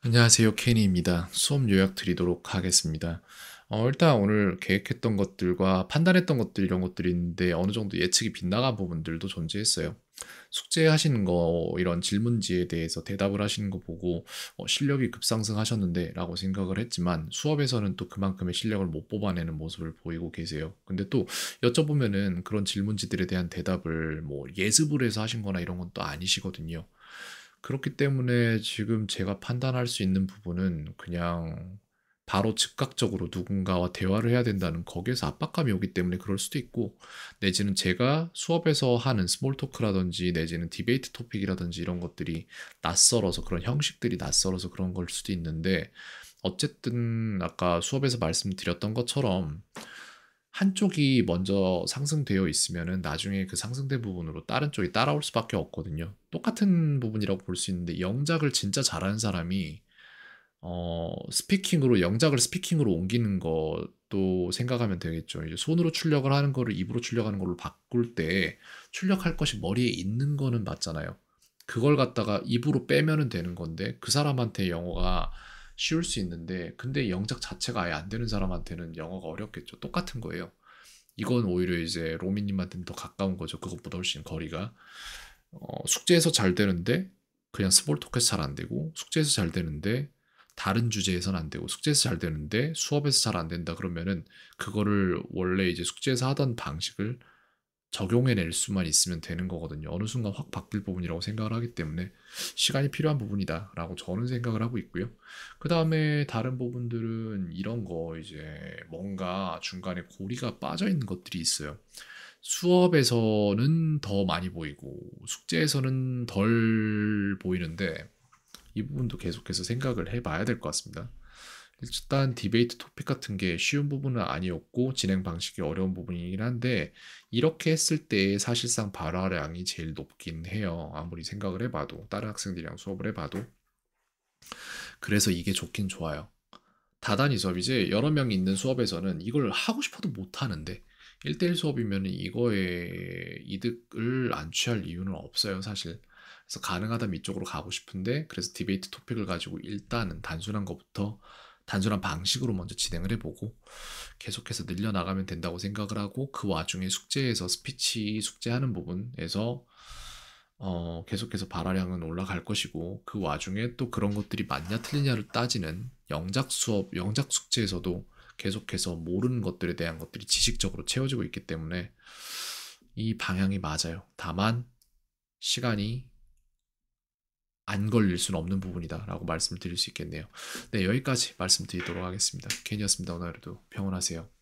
안녕하세요 케니입니다. 수업 요약 드리도록 하겠습니다. 어, 일단 오늘 계획했던 것들과 판단했던 것들 이런 것들이 있는데 어느 정도 예측이 빗나간 부분들도 존재했어요. 숙제하시는 거 이런 질문지에 대해서 대답을 하시는 거 보고 어, 실력이 급상승하셨는데 라고 생각을 했지만 수업에서는 또 그만큼의 실력을 못 뽑아내는 모습을 보이고 계세요. 근데 또 여쭤보면은 그런 질문지들에 대한 대답을 뭐 예습을 해서 하신 거나 이런 건 또 아니시거든요. 그렇기 때문에 지금 제가 판단할 수 있는 부분은 그냥 바로 즉각적으로 누군가와 대화를 해야 된다는 거기에서 압박감이 오기 때문에 그럴 수도 있고 내지는 제가 수업에서 하는 스몰 토크라든지 내지는 디베이트 토픽이라든지 이런 것들이 낯설어서 그런 형식들이 낯설어서 그런 걸 수도 있는데 어쨌든 아까 수업에서 말씀드렸던 것처럼 한쪽이 먼저 상승되어 있으면 나중에 그 상승된 부분으로 다른 쪽이 따라올 수밖에 없거든요. 똑같은 부분이라고 볼 수 있는데 영작을 진짜 잘하는 사람이 어 스피킹으로 영작을 스피킹으로 옮기는 것도 생각하면 되겠죠. 이제 손으로 출력을 하는 거를 입으로 출력하는 걸로 바꿀 때 출력할 것이 머리에 있는 거는 맞잖아요. 그걸 갖다가 입으로 빼면 되는 건데 그 사람한테 영어가 쉬울 수 있는데 근데 영작 자체가 아예 안 되는 사람한테는 영어가 어렵겠죠. 똑같은 거예요. 이건 오히려 이제 로미님한테는 더 가까운 거죠. 그것보다 훨씬 거리가 어, 숙제에서 잘 되는데 그냥 스몰토크에서 잘 안 되고 숙제에서 잘 되는데 다른 주제에서는 안 되고 숙제에서 잘 되는데 수업에서 잘 안 된다 그러면은 그거를 원래 이제 숙제에서 하던 방식을 적용해낼 수만 있으면 되는 거거든요. 어느 순간 확 바뀔 부분이라고 생각을 하기 때문에 시간이 필요한 부분이다라고 저는 생각을 하고 있고요. 그 다음에 다른 부분들은 이런 거 이제 뭔가 중간에 고리가 빠져 있는 것들이 있어요. 수업에서는 더 많이 보이고 숙제에서는 덜 보이는데 이 부분도 계속해서 생각을 해봐야 될 것 같습니다. 일단 디베이트 토픽 같은 게 쉬운 부분은 아니었고 진행 방식이 어려운 부분이긴 한데 이렇게 했을 때 사실상 발화량이 제일 높긴 해요. 아무리 생각을 해봐도 다른 학생들이랑 수업을 해봐도 그래서 이게 좋긴 좋아요. 다단위 수업 이지 여러 명이 있는 수업에서는 이걸 하고 싶어도 못 하는데 1대1 수업이면 이거에 이득을 안 취할 이유는 없어요, 사실. 그래서 가능하다면 이쪽으로 가고 싶은데 그래서 디베이트 토픽을 가지고 일단은 단순한 것부터 단순한 방식으로 먼저 진행을 해보고 계속해서 늘려나가면 된다고 생각을 하고 그 와중에 숙제에서 스피치 숙제하는 부분에서 어, 계속해서 발화량은 올라갈 것이고 그 와중에 또 그런 것들이 맞냐 틀리냐를 따지는 영작 수업, 영작 숙제에서도 계속해서 모르는 것들에 대한 것들이 지식적으로 채워지고 있기 때문에 이 방향이 맞아요. 다만 시간이 안 걸릴 수는 없는 부분이다라고 말씀드릴 수 있겠네요. 네, 여기까지 말씀드리도록 하겠습니다. 괜히였습니다. 오늘도 평온하세요.